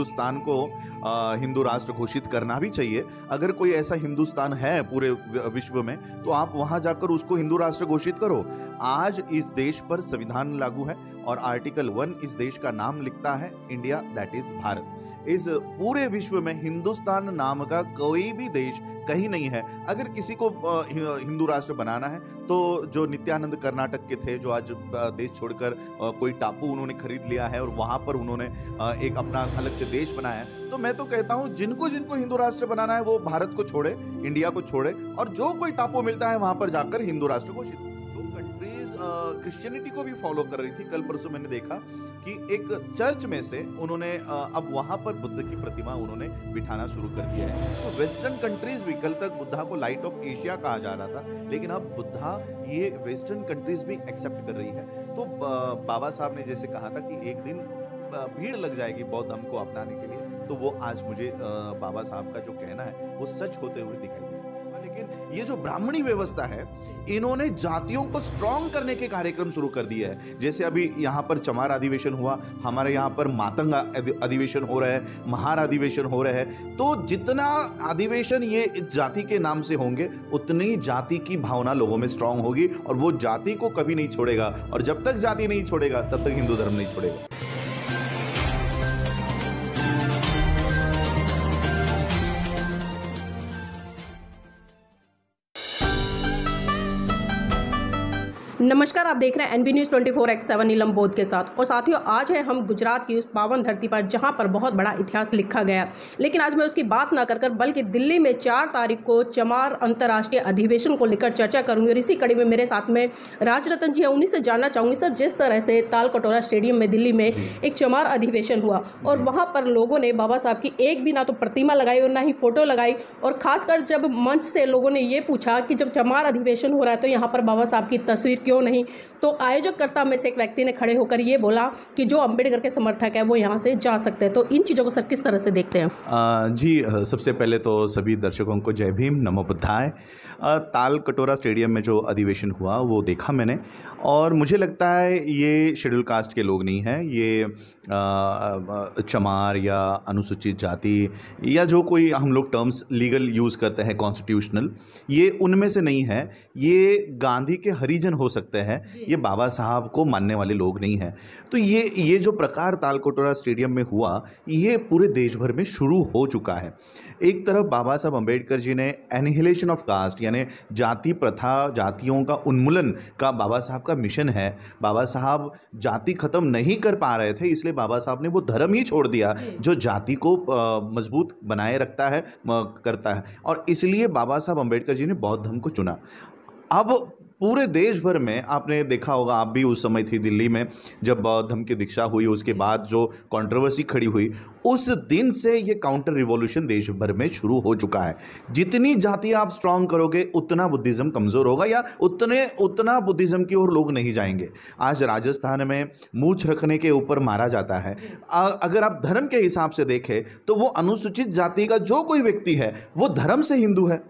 हिंदुस्तान को हिंदू राष्ट्र घोषित करना भी चाहिए अगर कोई ऐसा हिंदुस्तान है पूरे विश्व में तो आप वहाँ जाकर उसको हिंदू राष्ट्र घोषित करो आज इस देश पर संविधान लागू है और आर्टिकल वन इस देश का नाम लिखता है इंडिया दैट इज भारत इस पूरे विश्व में हिंदुस्तान नाम का कोई भी देश कहीं नहीं है अगर किसी को हिंदू राष्ट्र बनाना है तो जो नित्यानंद कर्नाटक के थे जो आज देश छोड़कर कोई टापू उन्होंने खरीद लिया है और वहाँ पर उन्होंने एक अपना अलग से देश बनाया है तो मैं तो कहता हूँ जिनको जिनको हिंदू राष्ट्र बनाना है वो भारत को छोड़े इंडिया को छोड़े और जो कोई टापू मिलता है वहाँ पर जाकर हिंदू राष्ट्र घोषित क्रिश्चियनिटी को भी फॉलो कर रही थी कल परसों मैंने देखा कि एक चर्च में से उन्होंने अब वहां पर बुद्ध की प्रतिमा उन्होंने बिठाना शुरू कर दिया है तो वेस्टर्न कंट्रीज भी कल तक बुद्धा को लाइट ऑफ एशिया कहा जा रहा था लेकिन अब बुद्धा ये वेस्टर्न कंट्रीज भी एक्सेप्ट कर रही है तो बाबा साहब ने जैसे कहा था कि एक दिन भीड़ लग जाएगी बौद्ध धर्म को अपनाने के लिए तो वो आज मुझे बाबा साहब का जो कहना है वो सच होते हुए दिखाई लेकिन ये जो ब्राह्मणी व्यवस्था है इन्होंने जातियों को स्ट्रांग करने के कार्यक्रम शुरू कर दिया है जैसे अभी यहाँ पर चमार अधिवेशन हुआ हमारे यहाँ पर मातंग अधिवेशन हो रहा है महार अधिवेशन हो रहा है तो जितना अधिवेशन ये जाति के नाम से होंगे उतनी जाति की भावना लोगों में स्ट्रांग होगी और वो जाति को कभी नहीं छोड़ेगा और जब तक जाति नहीं छोड़ेगा तब तक हिंदू धर्म नहीं छोड़ेगा नमस्कार आप देख रहे हैं NB news twenty four X seven Neelam Bodh के साथ और साथियों आज है हम गुजरात की उस पावन धरती पर जहां पर बहुत बड़ा इतिहास लिखा गया लेकिन आज मैं उसकी बात ना कर बल्कि दिल्ली में चार तारीख को चमार अंतर्राष्ट्रीय अधिवेशन को लेकर चर्चा करूंगी और इसी कड़ी में मेरे साथ में राजरतन जी हैं उन्हीं से जानना चाहूँगी सर जिस तरह से ताल कटोरा स्टेडियम में दिल्ली में एक चमार अधिवेशन हुआ और वहाँ पर लोगों ने बाबा साहब की एक भी ना तो प्रतिमा लगाई और ना ही फोटो लगाई और खासकर जब मंच से लोगों ने ये पूछा कि जब चमार अधिवेशन हो रहा है तो यहाँ पर बाबा साहब की तस्वीर क्यों क्यों नहीं तो आयोजककर्ता में से एक व्यक्ति ने खड़े होकर ये बोला कि जो अम्बेडकर के समर्थक है वो यहाँ से जा सकते हैं तो इन चीज़ों को सर किस तरह से देखते हैं जी सबसे पहले तो सभी दर्शकों को जय भीम नमो बुद्धाय ताल कटोरा स्टेडियम में जो अधिवेशन हुआ वो देखा मैंने और मुझे लगता है ये शेड्यूल कास्ट के लोग नहीं हैं ये चमार या अनुसूचित जाति या जो कोई हम लोग टर्म्स लीगल यूज़ करते हैं कॉन्स्टिट्यूशनल ये उनमें से नहीं है ये गांधी के हरिजन हो सकते सकते हैं ये बाबा साहब को मानने वाले लोग नहीं हैं तो ये ये जो प्रकार तालकोटोरा स्टेडियम में हुआ ये पूरे देश भर में शुरू हो चुका है एक तरफ बाबा साहब अम्बेडकर जी ने एनिहिलेशन ऑफ कास्ट यानी जाति प्रथा जातियों का उन्मूलन का बाबा साहब का मिशन है बाबा साहब जाति ख़त्म नहीं कर पा रहे थे इसलिए बाबा साहब ने वो धर्म ही छोड़ दिया जो जाति को मजबूत बनाए रखता है करता है और इसलिए बाबा साहब अम्बेडकर जी ने बौद्ध धर्म को चुना अब पूरे देश भर में आपने देखा होगा आप भी उस समय थी दिल्ली में जब बौद्धम की दीक्षा हुई उसके बाद जो कंट्रोवर्सी खड़ी हुई उस दिन से ये काउंटर रिवॉल्यूशन देश भर में शुरू हो चुका है जितनी जाति आप स्ट्रांग करोगे उतना बुद्धिज़्म कमज़ोर होगा या उतने उतना बुद्धिज़्म की ओर लोग नहीं जाएंगे आज राजस्थान में मूछ रखने के ऊपर मारा जाता है अगर आप धर्म के हिसाब से देखें तो वो अनुसूचित जाति का जो कोई व्यक्ति है वो धर्म से हिंदू है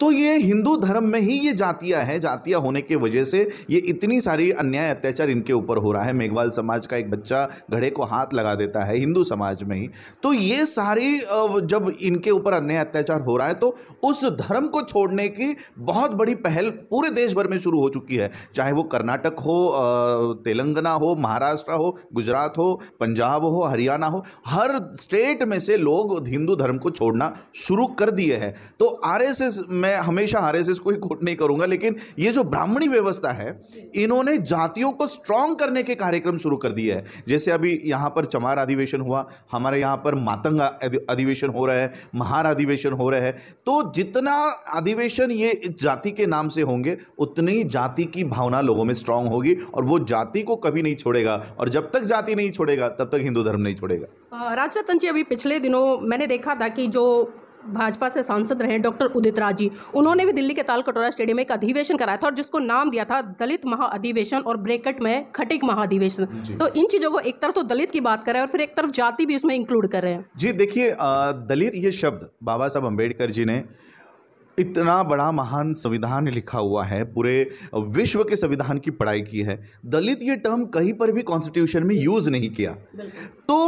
तो ये हिंदू धर्म में ही ये जातिया हैं जातिया होने की वजह से ये इतनी सारी अन्याय अत्याचार इनके ऊपर हो रहा है मेघवाल समाज का एक बच्चा घड़े को हाथ लगा देता है हिंदू समाज में ही तो ये सारी जब इनके ऊपर अन्याय अत्याचार हो रहा है तो उस धर्म को छोड़ने की बहुत बड़ी पहल पूरे देश भर में शुरू हो चुकी है चाहे वो कर्नाटक हो तेलंगाना हो महाराष्ट्र हो गुजरात हो पंजाब हो हरियाणा हो हर स्टेट में से लोग हिंदू धर्म को छोड़ना शुरू कर दिए हैं तो आर में मैं हमेशा आर को ही कोट नहीं करूंगा लेकिन ये जो ब्राह्मणी व्यवस्था है इन्होंने जातियों को स्ट्रांग करने के कार्यक्रम शुरू कर दिए हैं जैसे अभी यहाँ पर चमार अधिवेशन हुआ हमारे यहाँ पर मातंग अधिवेशन हो रहा है महार अधिवेशन हो रहा है तो जितना अधिवेशन ये जाति के नाम से होंगे उतनी जाति की भावना लोगों में स्ट्रांग होगी और वो जाति को कभी नहीं छोड़ेगा और जब तक जाति नहीं छोड़ेगा तब तक हिंदू धर्म नहीं छोड़ेगा राजरतन जी अभी पिछले दिनों मैंने देखा था कि जो भाजपा से सांसद रहे डॉक्टर उदित राजी उन्होंने भी दिल्ली के तालकटोरा स्टेडियम में एक अधिवेशन कराया था और जिसको नाम दिया था दलित महाअधिवेशन और ब्रेकट में खटिक महाअधिवेशन तो इन चीज़ों को एक तरफ तो दलित की बात कर रहे हैं और फिर एक तरफ जाति भी उसमें इंक्लूड कर रहे हैं जी देखिए दलित ये शब्द बाबा साहब अम्बेडकर जी ने इतना बड़ा महान संविधान लिखा हुआ है पूरे विश्व के संविधान की पढ़ाई की है दलित ये टर्म कहीं पर भी कॉन्स्टिट्यूशन में यूज़ नहीं किया तो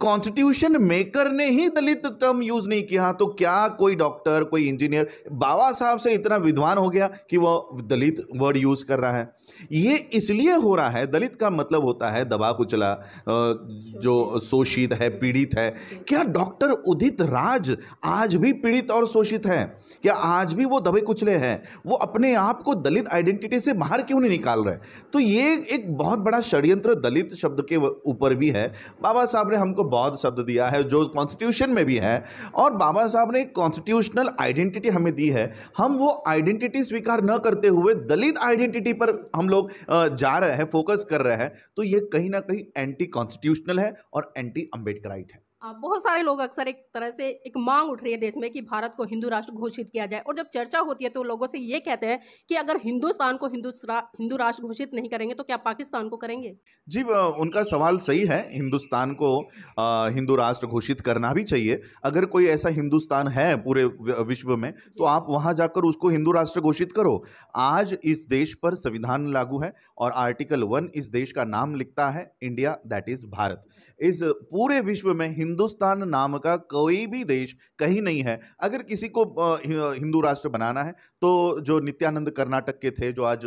कॉन्स्टिट्यूशन मेकर ने ही दलित टर्म यूज़ नहीं किया तो क्या कोई डॉक्टर कोई इंजीनियर बाबा साहब से इतना विद्वान हो गया कि वह दलित वर्ड यूज़ कर रहा है ये इसलिए हो रहा है दलित का मतलब होता है दबा कुचला जो शोषित है पीड़ित है क्या डॉक्टर उदित राज आज भी पीड़ित और शोषित है क्या आज भी वो दबे कुचले हैं वो अपने आप को दलित आइडेंटिटी से बाहर क्यों नहीं निकाल रहे तो ये एक बहुत बड़ा षड्यंत्र दलित शब्द के ऊपर भी है बाबा साहब ने हमको बौद्ध शब्द दिया है जो कॉन्स्टिट्यूशन में भी है और बाबा साहब ने एक कॉन्स्टिट्यूशनल आइडेंटिटी हमें दी है हम वो आइडेंटिटी स्वीकार न करते हुए दलित आइडेंटिटी पर हम लोग जा रहे हैं फोकस कर रहे हैं तो ये कहीं ना कहीं एंटी कॉन्स्टिट्यूशनल है और एंटी अम्बेडकराइट है बहुत सारे लोग अक्सर एक तरह से एक मांग उठ रही है देश में कि भारत को हिंदू राष्ट्र घोषित किया जाए और जब चर्चा होती है तो लोगों से ये कहते हैं कि अगर हिंदुस्तान को हिंदू हिंदू राष्ट्र घोषित नहीं करेंगे तो क्या पाकिस्तान को करेंगे जी उनका सवाल सही है हिंदुस्तान को हिंदू राष्ट्र घोषित करना भी चाहिए अगर कोई ऐसा हिंदुस्तान है पूरे विश्व में तो आप वहाँ जाकर उसको हिंदू राष्ट्र घोषित करो आज इस देश पर संविधान लागू है और आर्टिकल वन इस देश का नाम लिखता है इंडिया दैट इज भारत इस पूरे विश्व में हिंदू हिंदुस्तान नाम का कोई भी देश कहीं नहीं है अगर किसी को हिंदू राष्ट्र बनाना है तो जो नित्यानंद कर्नाटक के थे जो आज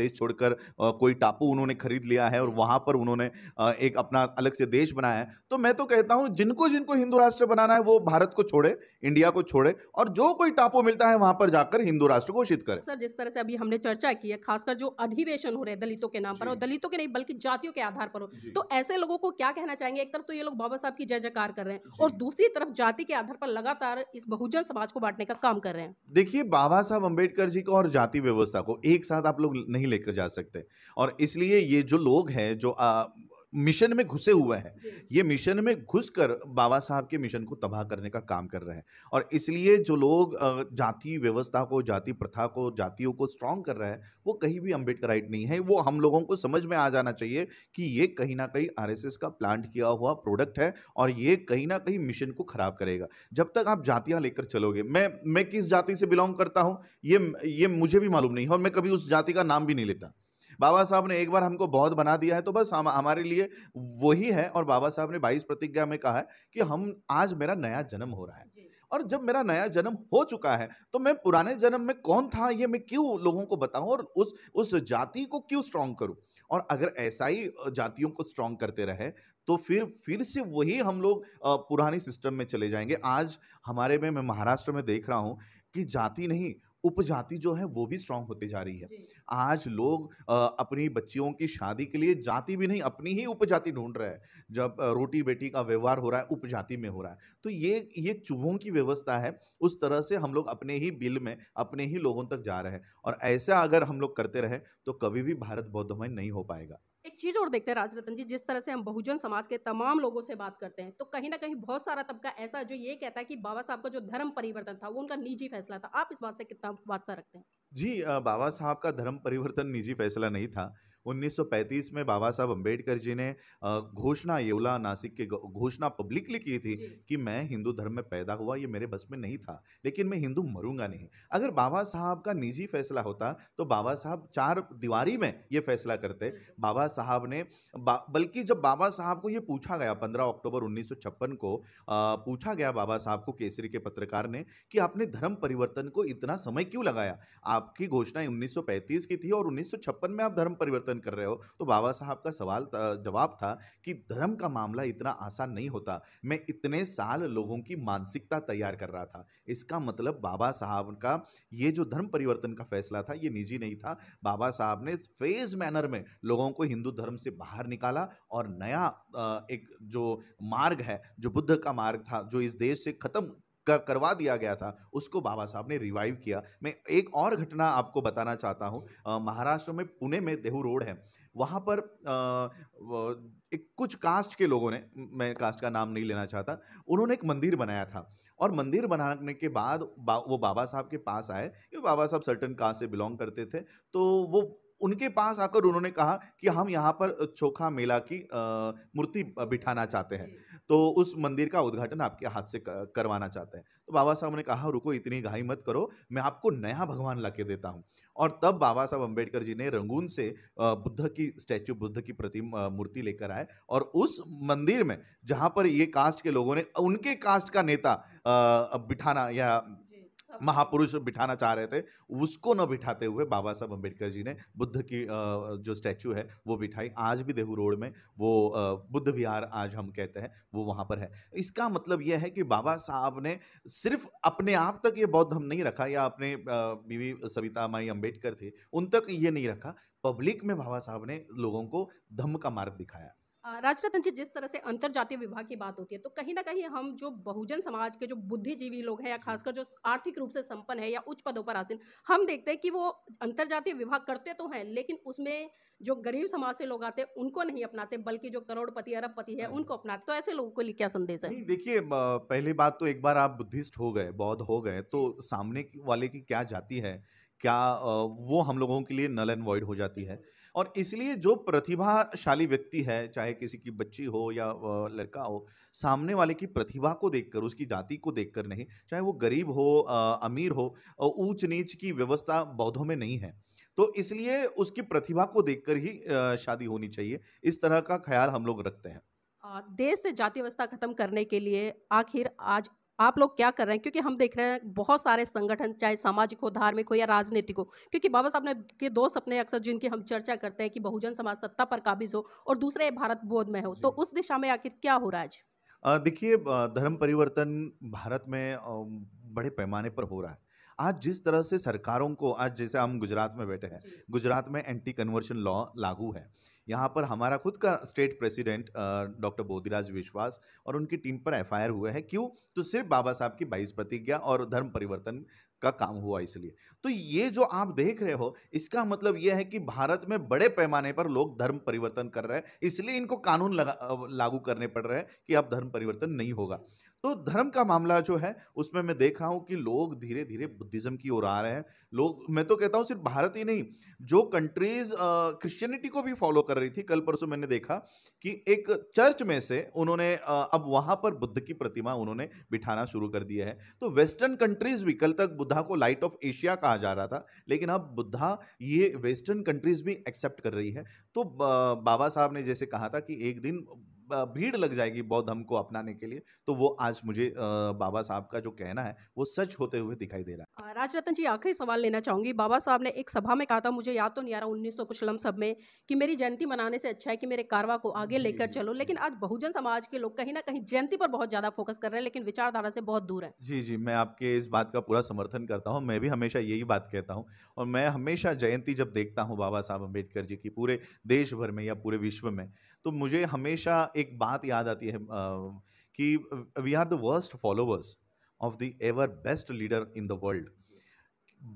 देश छोड़कर कोई टापू उन्होंने खरीद लिया है और वहां पर उन्होंने एक अपना अलग से देश बनाया है तो मैं तो कहता हूं जिनको जिनको हिंदू राष्ट्र बनाना है वो भारत को छोड़े इंडिया को छोड़े और जो कोई टापू मिलता है वहां पर जाकर हिंदू राष्ट्र घोषित करे सर जिस तरह से अभी हमने चर्चा की है खासकर जो अधिवेशन हो रहे हैं दलितों के नाम पर और दलितों के नहीं बल्कि जातियों के आधार पर हो तो ऐसे लोगों को क्या कहना चाहेंगे एक तरफ तो ये लोग बाबा साहब की जय जयकार विस्तार कर रहे हैं और दूसरी तरफ जाति के आधार पर लगातार इस बहुजन समाज को बांटने का काम कर रहे हैं देखिए बाबा साहब अम्बेडकर जी को और जाति व्यवस्था को एक साथ आप लोग नहीं लेकर जा सकते और इसलिए ये जो लोग हैं जो मिशन में घुसे हुए हैं ये मिशन में घुस कर बाबा साहब के मिशन को तबाह करने का काम कर रहे हैं और इसलिए जो लोग जाति व्यवस्था को जाति प्रथा को जातियों को स्ट्रांग कर रहे हैं वो कहीं भी अम्बेडकराइट नहीं है वो हम लोगों को समझ में आ जाना चाहिए कि ये कहीं ना कहीं आर का प्लांट किया हुआ प्रोडक्ट है और ये कहीं ना कहीं मिशन को खराब करेगा जब तक आप जातियाँ लेकर चलोगे मैं मैं किस जाति से बिलोंग करता हूँ ये ये मुझे भी मालूम नहीं है और मैं कभी उस जाति का नाम भी नहीं लेता बाबा साहब ने एक बार हमको बौद्ध बना दिया है तो बस हम हमारे लिए वही है और बाबा साहब ने बाईस प्रतिज्ञा में कहा है कि हम आज मेरा नया जन्म हो रहा है और जब मेरा नया जन्म हो चुका है तो मैं पुराने जन्म में कौन था ये मैं क्यों लोगों को बताऊं और उस उस जाति को क्यों स्ट्रांग करूं और अगर ऐसा ही जातियों को स्ट्रांग करते रहे तो फिर फिर से वही हम लोग पुरानी सिस्टम में चले जाएंगे आज हमारे में मैं महाराष्ट्र में देख रहा हूँ कि जाति नहीं उपजाति जो है वो भी स्ट्रांग होती जा रही है आज लोग अपनी बच्चियों की शादी के लिए जाति भी नहीं अपनी ही उपजाति ढूंढ रहे हैं जब रोटी बेटी का व्यवहार हो रहा है उपजाति में हो रहा है तो ये ये चूहों की व्यवस्था है उस तरह से हम लोग अपने ही बिल में अपने ही लोगों तक जा रहे हैं और ऐसा अगर हम लोग करते रहे तो कभी भी भारत बौद्धमय नहीं हो पाएगा एक चीज़ और देखते हैं राजरतन जी जिस तरह से हम बहुजन समाज के तमाम लोगों से बात करते हैं तो कहीं ना कहीं बहुत सारा तबका ऐसा जो ये कहता है कि बाबा साहब का जो धर्म परिवर्तन था वो उनका निजी फैसला था आप इस बात से कितना वास्ता रखते हैं जी बाबा साहब का धर्म परिवर्तन निजी फैसला नहीं था। 1935 में बाबा साहब अम्बेडकर जी ने घोषणा येवला नासिक के घोषणा पब्लिकली की थी कि मैं हिंदू धर्म में पैदा हुआ ये मेरे बस में नहीं था, लेकिन मैं हिंदू मरूंगा नहीं। अगर बाबा साहब का निजी फैसला होता तो बाबा साहब चार दीवारी में ये फैसला करते। बाबा साहब ने बा बल्कि जब बाबा साहब को ये पूछा गया पंद्रह अक्टूबर उन्नीस को आ, पूछा गया बाबा साहब को केसरी के पत्रकार ने कि आपने धर्म परिवर्तन को इतना समय क्यों लगाया? आपकी घोषणा 1935 की थी और 1956 में आप धर्म परिवर्तन कर रहे हो तो बाबा साहब का सवाल जवाब था कि धर्म का मामला इतना आसान नहीं होता मैं इतने साल लोगों की मानसिकता तैयार कर रहा था इसका मतलब बाबा साहब का ये जो धर्म परिवर्तन का फैसला था ये निजी नहीं था बाबा साहब ने फेज मैनर में लोगों को हिंदू धर्म से बाहर निकाला और नया एक जो मार्ग है जो बुद्ध का मार्ग था जो इस देश से खत्म करवा दिया गया था उसको बाबा साहब ने रिवाइव किया मैं एक और घटना आपको बताना चाहता हूँ महाराष्ट्र में पुणे में देहू रोड है वहाँ पर आ, एक कुछ कास्ट के लोगों ने मैं कास्ट का नाम नहीं लेना चाहता उन्होंने एक मंदिर बनाया था और मंदिर बनाने के बाद बा, वो बाबा साहब के पास आए क्योंकि बाबा साहब सर्टन कास्ट से बिलोंग करते थे तो वो उनके पास आकर उन्होंने कहा कि हम यहाँ पर चोखा मेला की मूर्ति बिठाना चाहते हैं तो उस मंदिर का उद्घाटन आपके हाथ से करवाना चाहते हैं तो बाबा साहब ने कहा रुको इतनी घाई मत करो मैं आपको नया भगवान ला के देता हूँ और तब बाबा साहब अम्बेडकर जी ने रंगून से बुद्ध की स्टैचू बुद्ध की प्रतिमा मूर्ति लेकर आए और उस मंदिर में जहाँ पर ये कास्ट के लोगों ने उनके कास्ट का नेता बिठाना या महापुरुष बिठाना चाह रहे थे उसको न बिठाते हुए बाबा साहब अम्बेडकर जी ने बुद्ध की जो स्टैचू है वो बिठाई आज भी देहू रोड में वो बुद्ध विहार आज हम कहते हैं वो वहाँ पर है इसका मतलब यह है कि बाबा साहब ने सिर्फ अपने आप तक ये बौद्ध धर्म नहीं रखा या अपने बीवी सविता माई अम्बेडकर थे उन तक ये नहीं रखा पब्लिक में बाबा साहब ने लोगों को धम्म का मार्ग दिखाया राजस्व जी जिस तरह से अंतर जातीय विभाग की बात होती है तो कहीं ना कहीं हम जो बहुजन समाज के जो बुद्धिजीवी लोग हैं या खासकर जो आर्थिक रूप से संपन्न है या उच्च पदों पर आसीन हम देखते हैं कि वो अंतर जातीय विभाग करते तो हैं लेकिन उसमें जो गरीब समाज से लोग आते हैं उनको नहीं अपनाते बल्कि जो करोड़पति अरबपति है उनको अपनाते तो ऐसे लोगों को लिए क्या संदेश है देखिए पहली बात तो एक बार आप बुद्धिस्ट हो गए बौद्ध हो गए तो सामने वाले की क्या जाति है क्या वो हम लोगों के लिए नल एंड वॉइड हो जाती है और इसलिए जो प्रतिभाशाली व्यक्ति है चाहे किसी की बच्ची हो या लड़का हो सामने वाले की प्रतिभा को देखकर उसकी जाति को देखकर नहीं चाहे वो गरीब हो अमीर हो ऊंच नीच की व्यवस्था बौद्धों में नहीं है तो इसलिए उसकी प्रतिभा को देखकर ही शादी होनी चाहिए इस तरह का ख्याल हम लोग रखते हैं देश से जाति व्यवस्था खत्म करने के लिए आखिर आज आप लोग क्या कर रहे हैं क्योंकि हम देख रहे हैं बहुत सारे संगठन चाहे सामाजिक हो धार्मिक हो या राजनीतिक हो क्योंकि बाबा साहब ने के दो सपने अक्सर जिनकी हम चर्चा करते हैं कि बहुजन समाज सत्ता पर काबिज हो और दूसरे भारत बोध में हो तो उस दिशा में आखिर क्या हो रहा है देखिए धर्म परिवर्तन भारत में बड़े पैमाने पर हो रहा है आज जिस तरह से सरकारों को आज जैसे हम गुजरात में बैठे हैं गुजरात में एंटी कन्वर्शन लॉ लागू है यहाँ पर हमारा खुद का स्टेट प्रेसिडेंट डॉक्टर बोधिराज विश्वास और उनकी टीम पर एफ हुए हैं क्यों तो सिर्फ बाबा साहब की बाईस प्रतिज्ञा और धर्म परिवर्तन का काम हुआ इसलिए तो ये जो आप देख रहे हो इसका मतलब यह है कि भारत में बड़े पैमाने पर लोग धर्म परिवर्तन कर रहे हैं इसलिए इनको कानून लगा लागू करने पड़ रहे हैं कि अब धर्म परिवर्तन नहीं होगा तो धर्म का मामला जो है उसमें मैं देख रहा हूँ कि लोग धीरे धीरे बुद्धिज्म की ओर आ रहे हैं लोग मैं तो कहता हूँ सिर्फ भारत ही नहीं जो कंट्रीज क्रिश्चियनिटी को भी फॉलो कर रही थी कल परसों मैंने देखा कि एक चर्च में से उन्होंने अब वहाँ पर बुद्ध की प्रतिमा उन्होंने बिठाना शुरू कर दिया है तो वेस्टर्न कंट्रीज भी कल तक बुद्धा को लाइट ऑफ एशिया कहा जा रहा था लेकिन अब बुद्धा ये वेस्टर्न कंट्रीज भी एक्सेप्ट कर रही है तो बाबा साहब ने जैसे कहा था कि एक दिन भीड़ लग जाएगी बौद्ध धर्म को अपनाने के लिए तो वो आज मुझे बाबा साहब का जो कहना है वो सच होते हुए दिखाई दे रहा है राज जी आखिरी सवाल लेना चाहूंगी बाबा साहब ने एक सभा में कहा था मुझे याद तो नहीं आ रहा उन्नीस कुछ लम सब में कि मेरी जयंती मनाने से अच्छा है कि मेरे कारवा को आगे लेकर चलो लेकिन आज बहुजन समाज के लोग कहीं ना कहीं जयंती पर बहुत ज़्यादा फोकस कर रहे हैं लेकिन विचारधारा से बहुत दूर है जी जी मैं आपके इस बात का पूरा समर्थन करता हूँ मैं भी हमेशा यही बात कहता हूँ और मैं हमेशा जयंती जब देखता हूँ बाबा साहब अम्बेडकर जी की पूरे देश भर में या पूरे विश्व में तो मुझे हमेशा एक बात याद आती है कि we are the worst followers of the ever best leader in the world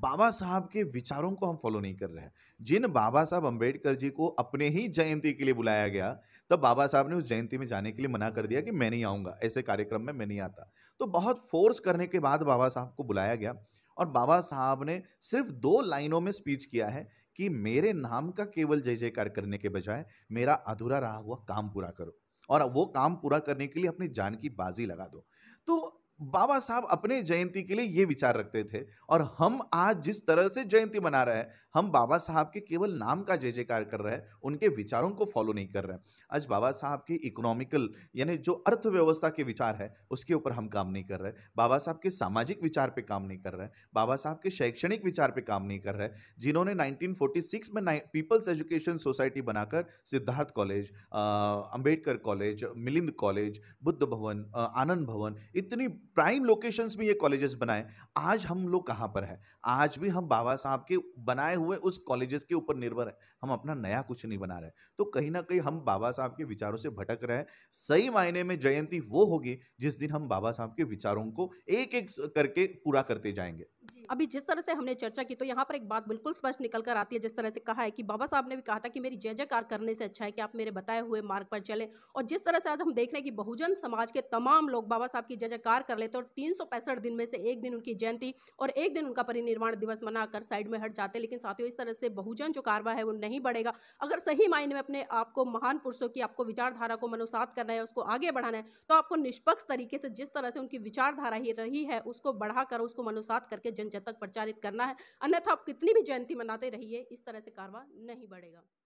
Baba Saheb के विचारों को हम फॉलो नहीं कर रहे हैं जिन बाबा साहब अंबेडकर जी को अपने ही जयंती के लिए बुलाया गया तब बाबा साहब ने उस जयंती में जाने के लिए मना कर दिया कि मैं नहीं आऊँगा ऐसे कार्यक्रम में मैं नहीं आता तो बहुत फोर्स करने के बाद बाबा साहब को बुलाया गया और बाबा साहब ने सिर्फ दो लाइनों में स्पीच किया है कि मेरे नाम का केवल जय जयकार करने के बजाय मेरा अधूरा रहा हुआ काम पूरा करो और वो काम पूरा करने के लिए अपनी जान की बाजी लगा दो तो बाबा साहब अपने जयंती के लिए ये विचार रखते थे और हम आज जिस तरह से जयंती मना रहे हैं हम बाबा साहब के केवल नाम का जय जयकार कर रहे हैं उनके विचारों को फॉलो नहीं कर रहे हैं आज बाबा साहब के इकोनॉमिकल यानी जो अर्थव्यवस्था के विचार है उसके ऊपर हम काम नहीं कर रहे बाबा साहब के सामाजिक विचार पर काम नहीं कर रहे बाबा साहब के शैक्षणिक विचार पर काम नहीं कर रहे जिन्होंने नाइनटीन में पीपल्स एजुकेशन सोसाइटी बनाकर Siddharth college Ambedkar college Milind college Buddha Bhavan Anand भवन इतनी प्राइम लोकेशंस में ये कॉलेजेस बनाए आज हम लोग कहाँ पर हैं आज भी हम बाबा साहब के बनाए हुए उस कॉलेजेस के ऊपर निर्भर है हम अपना नया कुछ नहीं बना रहे तो कहीं ना कहीं हम बाबा साहब के विचारों से भटक रहे हैं सही मायने में जयंती वो होगी जिस दिन हम बाबा साहब के विचारों को एक एक करके पूरा करते जाएंगे अभी जिस तरह से हमने चर्चा की तो यहाँ पर एक बात बिल्कुल स्पष्ट निकल कर आती है जिस तरह से कहा है कि बाबा साहब ने भी कहा था कि मेरी जय जयकार करने से अच्छा है कि आप मेरे बताए हुए मार्ग पर चलें और जिस तरह से आज हम देख रहे हैं कि बहुजन समाज के तमाम लोग बाबा साहब की जय जयकार कर लेते और तीन दिन में से एक दिन उनकी जयंती और एक दिन उनका परिनिर्वाण दिवस मनाकर साइड में हट जाते लेकिन साथियों इस तरह से बहुजन जो कारवा है वो नहीं बढ़ेगा अगर सही मायने में अपने आपको महान पुरुषों की आपको विचारधारा को मनोसात करना है उसको आगे बढ़ाना है तो आपको निष्पक्ष तरीके से जिस तरह से उनकी विचारधारा ही रही है उसको बढ़ाकर उसको मनोसात करके जन जन तक प्रचारित करना है अन्यथा आप कितनी भी जयंती मनाते रहिए इस तरह से कारवा नहीं बढ़ेगा